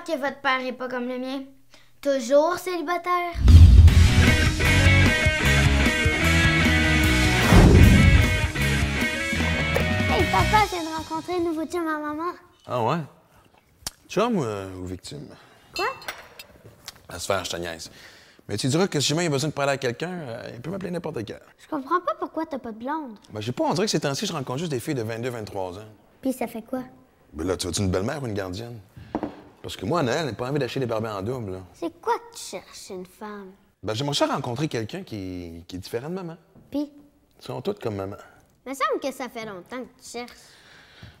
que votre père est pas comme le mien. Toujours célibataire. Hey papa, je viens de rencontrer un nouveau chum à maman. Ah ouais? Chum ou, euh, ou victime? Quoi? À se faire, je te Mais tu diras que si jamais il a besoin de parler à quelqu'un, euh, il peut m'appeler n'importe qui. Je comprends pas pourquoi t'as pas de blonde. Ben, j'ai pas, on dirait que ces temps-ci, je rencontre juste des filles de 22-23 ans. Puis ça fait quoi? Ben là, tu vas tu une belle-mère ou une gardienne? Parce que moi, nan, elle j'ai pas envie d'acheter des barbiers en double. C'est quoi que tu cherches, une femme? Ben, j'aimerais ça rencontrer quelqu'un qui... qui est différent de maman. Puis? Ils sont toutes comme maman. Il me semble que ça fait longtemps que tu cherches.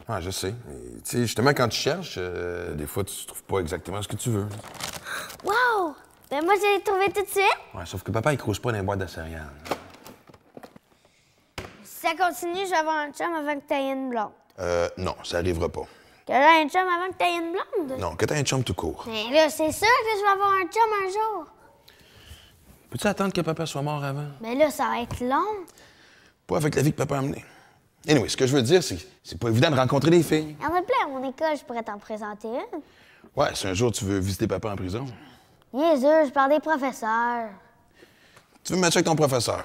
Ah, je sais. Tu sais, justement, quand tu cherches, euh, des fois, tu trouves pas exactement ce que tu veux. Wow! Ben moi, j'ai trouvé tout de suite. Ouais, sauf que papa, il crouse pas dans les boîtes de céréales. Si ça continue, je vais avoir un chum avant que t'ailles une blonde. Euh, non, ça n'arrivera pas. Que j'ai un chum avant que t'aies une blonde? Non, que t'aies un chum tout court. Mais là, c'est sûr que je vais avoir un chum un jour. Peux-tu attendre que papa soit mort avant? Mais là, ça va être long. Pas avec la vie que papa a menée. Anyway, ce que je veux dire, c'est que c'est pas évident de rencontrer des filles. Il y en a plein à mon école, je pourrais t'en présenter une. Ouais, si un jour tu veux visiter papa en prison. Jésus, je parle des professeurs. Tu veux me matcher avec ton professeur?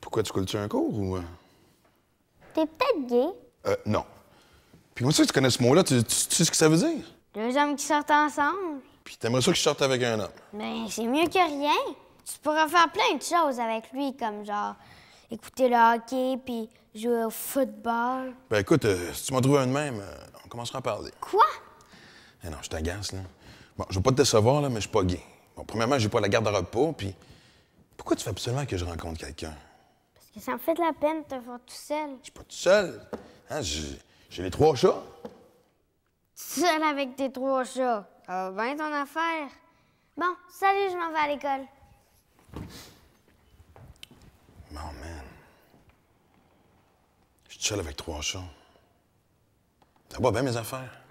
Pourquoi tu coules-tu un cours ou. Euh? T'es peut-être gay? Euh, non. Puis moi ça tu connais ce mot-là? Tu, sais ce que ça veut dire? Deux hommes qui sortent ensemble. Puis t'aimerais ça que je avec un homme? Ben, c'est mieux que rien. Tu pourras faire plein de choses avec lui, comme genre écouter le hockey, puis jouer au football. Ben écoute, euh, si tu m'en trouvé un de même, euh, on commencera à parler. Quoi? Eh non, je t'agace, là. Bon, je veux pas te décevoir, là, mais je suis pas gay. Bon, premièrement, j'ai pas la garde de repos, puis... Pourquoi tu fais absolument que je rencontre quelqu'un? Parce que ça me fait de la peine de te voir tout seul. Je suis pas tout seul. Hein, je... J'ai les trois chats. Seul avec tes trois chats. Ah va ton affaire. Bon, salut, je m'en vais à l'école. Oh, man. Je suis seul avec trois chats. Ça va bien mes affaires?